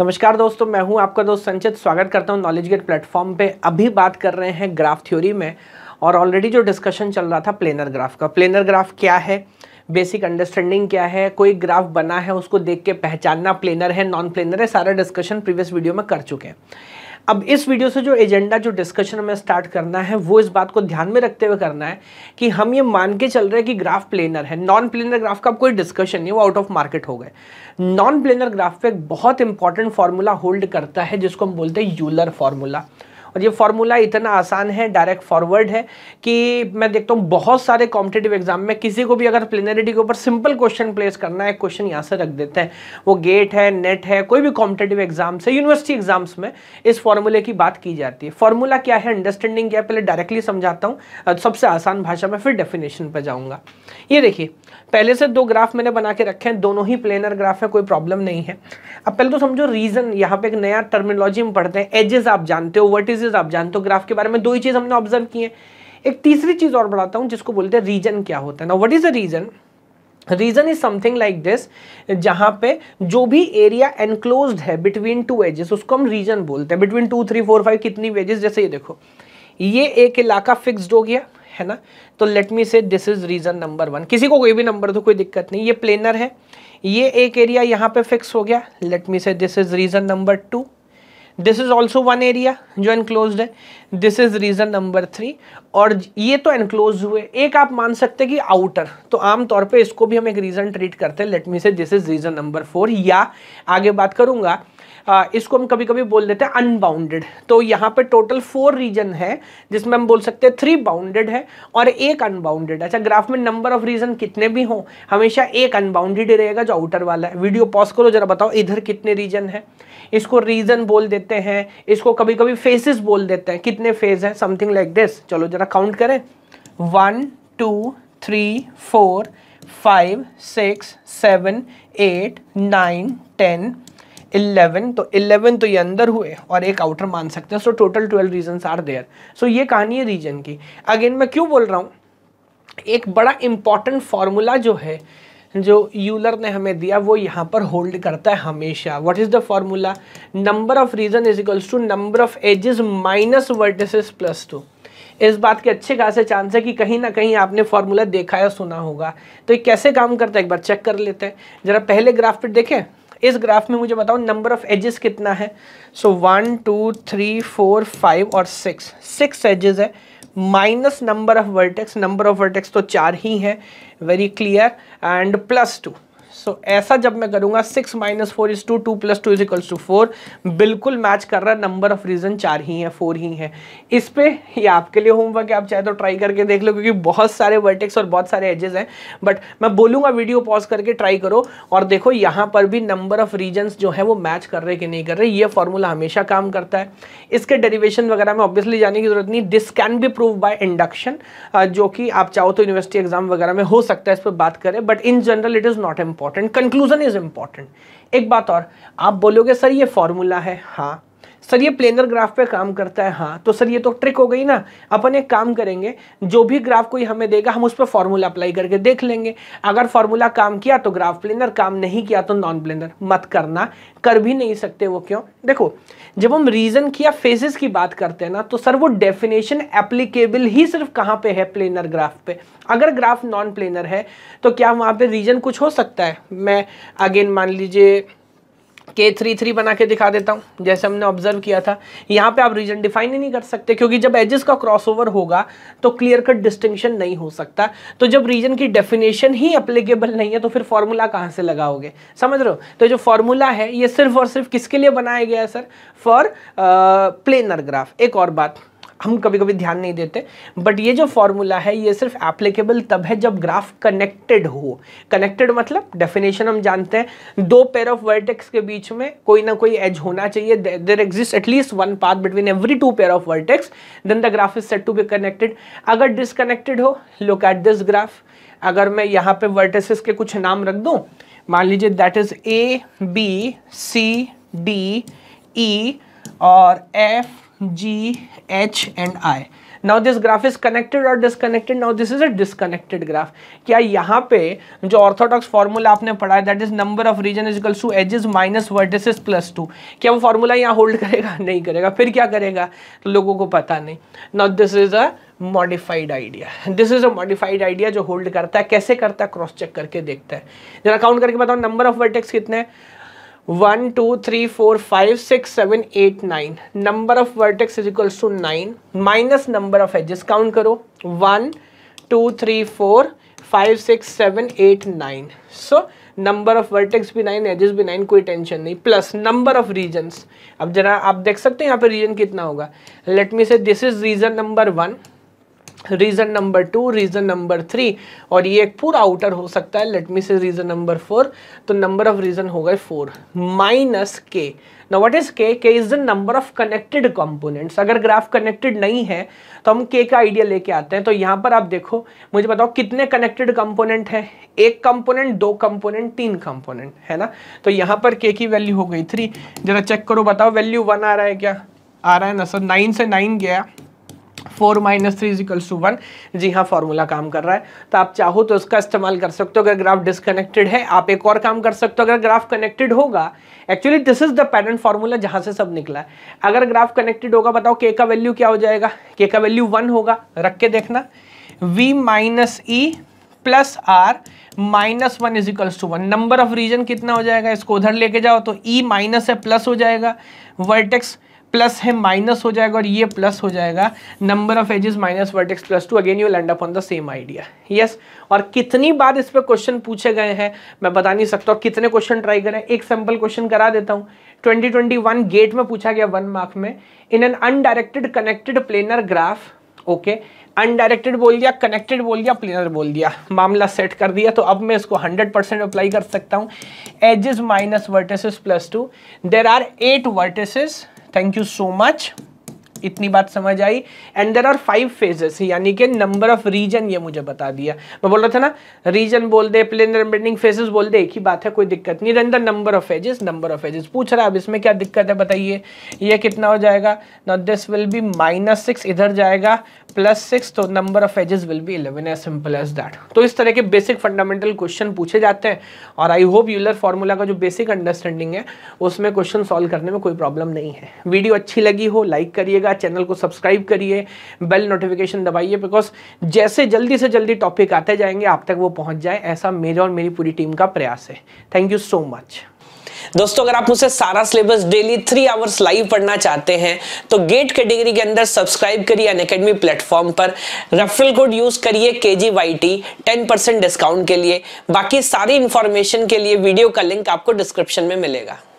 नमस्कार दोस्तों मैं हूं आपका दोस्त संचित स्वागत करता हूं नॉलेज गेट प्लेटफॉर्म पे अभी बात कर रहे हैं ग्राफ थ्योरी में और ऑलरेडी जो डिस्कशन चल रहा था प्लेनर ग्राफ का प्लेनर ग्राफ क्या है बेसिक अंडरस्टैंडिंग क्या है कोई ग्राफ बना है उसको देख के पहचानना प्लेनर है नॉन प्लेनर है सारा डिस्कशन प्रीवियस वीडियो में कर चुके हैं अब इस वीडियो से जो एजेंडा जो डिस्कशन हमें स्टार्ट करना है वो इस बात को ध्यान में रखते हुए करना है कि हम ये मान के चल रहे हैं कि ग्राफ प्लेनर है नॉन प्लेनर ग्राफ का कोई डिस्कशन नहीं वो आउट ऑफ मार्केट हो गए नॉन प्लेनर ग्राफ पे एक बहुत इंपॉर्टेंट फार्मूला होल्ड करता है जिसको हम बोलते हैं यूलर फार्मूला और ये फॉर्मूला इतना आसान है डायरेक्ट फॉरवर्ड है कि मैं देखता हूँ बहुत सारे कॉम्पिटेटिव एग्जाम में किसी को भी अगर प्लेनरिटी के ऊपर सिंपल क्वेश्चन प्लेस करना है क्वेश्चन यहाँ से रख देते हैं वो गेट है नेट है कोई भी कॉम्पिटेटिव एग्जाम से यूनिवर्सिटी एग्जाम्स में इस फॉर्मूले की बात की जाती है फॉर्मूला क्या है अंडरस्टैंडिंग क्या है पहले डायरेक्टली समझाता हूँ सबसे आसान भाषा में फिर डेफिनेशन पर जाऊँगा ये देखिए पहले से दो ग्राफ मैंने बना के रखे हैं दोनों ही प्लेनर ग्राफ है कोई प्रॉब्लम नहीं है अब पहले तो समझो रीज़न यहाँ पे एक नया टर्मिनोलॉजी में पढ़ते हैं एजेस आप जानते हो वट इज एनालिसिस आप जानते हो ग्राफ के बारे में दो ही चीज़ हमने ऑब्जर्व की है एक तीसरी चीज़ और बढ़ाता हूँ जिसको बोलते हैं रीजन क्या होता है ना what is a region region is something like this जहां पे जो भी एरिया एनक्लोज है बिटवीन टू एजेस उसको हम रीजन बोलते हैं between two three four five कितनी वेजेस जैसे ये देखो ये एक इलाका फिक्स्ड हो गया है ना तो let me say this is region number one किसी को कोई भी नंबर दो तो कोई दिक्कत नहीं ये प्लेनर है ये एक एरिया यहाँ पे फिक्स हो गया let me say this is region number two this is also one area जो एनक्लोज है this is region number three और ये तो एनक्लोज हुए एक आप मान सकते हैं कि आउटर तो आमतौर पे इसको भी हम एक रीजन ट्रीट करते हैं let me say this is region number four या आगे बात करूंगा आ, इसको हम कभी कभी बोल देते हैं अनबाउंडेड तो यहाँ पे टोटल फोर रीजन है जिसमें हम बोल सकते हैं थ्री बाउंडेड है और एक अनबाउंडेड अच्छा ग्राफ में नंबर ऑफ रीजन कितने भी हों हमेशा एक अनबाउंडेड रहेगा जो आउटर वाला है वीडियो पॉज करो जरा बताओ इधर कितने रीजन है इसको रीजन बोल देते हैं इसको कभी कभी फेसिस बोल देते हैं कितने फेज हैं समथिंग लाइक दिस चलो जरा काउंट करें one two three four five six seven eight nine ten eleven तो इलेवन तो ये अंदर हुए और एक आउटर मान सकते हैं so total twelve region are there so ये कहानी है रीजन की अगेन मैं क्यों बोल रहा हूँ एक बड़ा इंपॉर्टेंट फार्मूला जो है जो यूलर ने हमें दिया वो यहाँ पर होल्ड करता है हमेशा what is the formula number of region is equals to number of edges minus vertices plus two इस बात के अच्छे खासे चांस है कि कहीं ना कहीं आपने फार्मूला देखा या सुना होगा तो ये कैसे काम करता है एक बार चेक कर लेते हैं ज़रा पहले ग्राफ पर देखें इस ग्राफ में मुझे बताओ नंबर ऑफ एजेस कितना है so one two three four five और सिक्स सिक्स एजेस है minus number of vertex number of vertex तो चार ही है very clear and plus two so ऐसा जब मैं करूंगा six minus four is two two plus two is equals to four बिल्कुल मैच कर रहा है नंबर ऑफ रीजन चार ही है फोर ही है इस पर ये आपके लिए होमवर्क है आप चाहे तो ट्राई करके देख लो क्योंकि बहुत सारे वर्टेक्स और बहुत सारे एजेस हैं बट मैं बोलूंगा वीडियो पॉज करके ट्राई करो और देखो यहाँ पर भी नंबर ऑफ रीजन जो है वो मैच कर रहे कि नहीं कर रहे ये फॉर्मूला हमेशा काम करता है इसके डेरिवेशन वगैरह में ऑब्वियसली जाने की जरूरत नहीं this can be prove by induction जो कि आप चाहो तो यूनिवर्सिटी एग्जाम वगैरह में हो सकता है इस पर बात करें but in general it is not import important conclusion is important एक बात और आप बोलोगे सर ये फॉर्मूला है हाँ सर ये प्लेनर ग्राफ पे काम करता है हाँ तो सर ये तो ट्रिक हो गई ना अपन एक काम करेंगे जो भी ग्राफ कोई हमें देगा हम उस पर फॉर्मूला अप्लाई करके देख लेंगे अगर फॉर्मूला काम किया तो ग्राफ प्लेनर काम नहीं किया तो नॉन प्लेनर मत करना कर भी नहीं सकते वो क्यों देखो जब हम रीजन की या फेजेस की बात करते हैं ना तो सर वो डेफिनेशन एप्लीकेबल ही सिर्फ कहाँ पे है प्लेनर ग्राफ पे अगर ग्राफ नॉन प्लेनर है तो क्या वहाँ पे रीजन कुछ हो सकता है मैं अगेन मान लीजिए के थ्री थ्री बना के दिखा देता हूँ जैसे हमने ऑब्जर्व किया था यहाँ पे आप रीजन डिफाइन ही नहीं कर सकते क्योंकि जब एजेस का क्रॉसओवर होगा तो क्लियर कट डिस्टिंक्शन नहीं हो सकता तो जब रीजन की डेफिनेशन ही अप्लीकेबल नहीं है तो फिर फॉर्मूला कहाँ से लगाओगे समझ रहे हो तो जो फॉर्मूला है ये सिर्फ और सिर्फ किसके लिए बनाया गया है सर फॉर प्लेनर ग्राफ एक और बात हम कभी कभी ध्यान नहीं देते बट ये जो फॉर्मूला है ये सिर्फ एप्लीकेबल तब है जब ग्राफ कनेक्टेड हो कनेक्टेड मतलब डेफिनेशन हम जानते हैं दो पेयर ऑफ वर्टेक्स के बीच में कोई ना कोई एज होना चाहिए there exist at least one path between every two pair of vertex then the graph is said to be connected अगर डिसकनेक्टेड हो लुक एट दिस ग्राफ अगर मैं यहाँ पे वर्टेसिस के कुछ नाम रख दूँ मान लीजिए that is A B C D E और F G, H and I. Now this graph is connected or disconnected. Now this is a disconnected graph. क्या यहाँ पे जो orthodox formula आपने पढ़ा है that is number of region is equal to edges minus vertices plus two. क्या वो formula यहाँ hold करेगा नहीं करेगा फिर क्या करेगा तो लोगों को पता नहीं Now this is a modified idea this is a modified idea जो होल्ड करता है कैसे करता है क्रॉस चेक करके देखता है जरा काउंट करके बताओ नंबर ऑफ वर्टेक्स कितने हैं one two three four five six seven eight nine number of vertex is equal to nine minus number of edges count करो one two three four five six seven eight nine so number of vertex भी nine edges भी nine कोई tension नहीं plus number of regions अब जरा आप देख सकते हैं यहाँ पे रीजन कितना होगा let me say this is region number one region number two region number three और ये एक पूरा आउटर हो सकता है let me say region number four तो नंबर ऑफ रीज़न हो गए फोर माइनस के ना what is K K is the number of connected components अगर ग्राफ कनेक्टेड नहीं है तो हम के का आइडिया लेके आते हैं तो यहाँ पर आप देखो मुझे बताओ कितने कनेक्टेड कंपोनेंट हैं एक कंपोनेंट दो कंपोनेंट तीन कंपोनेंट है ना तो यहाँ पर के की वैल्यू हो गई थ्री जरा चेक करो बताओ वैल्यू वन आ रहा है क्या आ रहा है ना सर नाइन से नाइन गया four minus three is equals to one जी हाँ फार्मूला काम कर रहा है तो आप चाहो तो इसका इस्तेमाल कर सकते हो अगर ग्राफ डिसकनेक्टेड है आप एक और काम कर सकते हो अगर ग्राफ कनेक्टेड होगा actually this is the parent formula जहाँ से सब निकला है अगर ग्राफ कनेक्टेड होगा बताओ के का वैल्यू क्या हो जाएगा के का वैल्यू वन होगा रख के देखना V minus E plus R minus one is equals to one number of region कितना हो जाएगा इसको उधर लेके जाओ तो ई माइनस है प्लस हो जाएगा वर्टेक्स प्लस है माइनस हो जाएगा और ये प्लस हो जाएगा number of edges minus vertex plus two again you land up on the same idea yes और कितनी बार इस पर क्वेश्चन पूछे गए हैं मैं बता नहीं सकता कितने क्वेश्चन ट्राई करें एक सिंपल क्वेश्चन करा देता हूँ 2021 गेट में पूछा गया वन मार्क में in an undirected connected planar graph okay undirected बोल दिया कनेक्टेड बोल दिया प्लेनर बोल दिया मामला सेट कर दिया तो अब मैं इसको 100 परसेंट अप्लाई कर सकता हूँ edges minus vertices plus two there are eight vertices thank you so much इतनी बात समझ आई and there are five phases यानी कि नंबर ऑफ रीजन ये मुझे बता दिया मैं बोल रहा था ना रीजन बोल दे प्लेन बेंडिंग फेजेस बोल दे एक ही बात है कोई दिक्कत नहीं the number of edges number of edges पूछ रहा है अब इसमें क्या दिक्कत है बताइए ये कितना हो जाएगा not this will be minus six इधर जाएगा प्लस सिक्स तो number of edges will be eleven as simple as that तो इस तरह के बेसिक फंडामेंटल क्वेश्चन पूछे जाते हैं और आई होप यूलर फार्मूला का जो बेसिक अंडरस्टैंडिंग है उसमें क्वेश्चन सॉल्व करने में कोई प्रॉब्लम नहीं है वीडियो अच्छी लगी हो लाइक करिएगा चैनल को सब्सक्राइब करिए बेल नोटिफिकेशन दबाइए बिकॉज जैसे जल्दी से जल्दी टॉपिक आते जाएंगे आप तक वो पहुँच जाए ऐसा मेरा और मेरी पूरी टीम का प्रयास है थैंक यू सो मच दोस्तों अगर आप मुझसे सारा syllabus daily three hours live पढ़ना चाहते हैं तो गेट कैटेगरी के अंदर सब्सक्राइब करिए अनकेडमी प्लेटफॉर्म पर रेफरल कोड यूज करिए K G Y T ten percent discount के लिए बाकी सारी इंफॉर्मेशन के लिए वीडियो का लिंक आपको डिस्क्रिप्शन में मिलेगा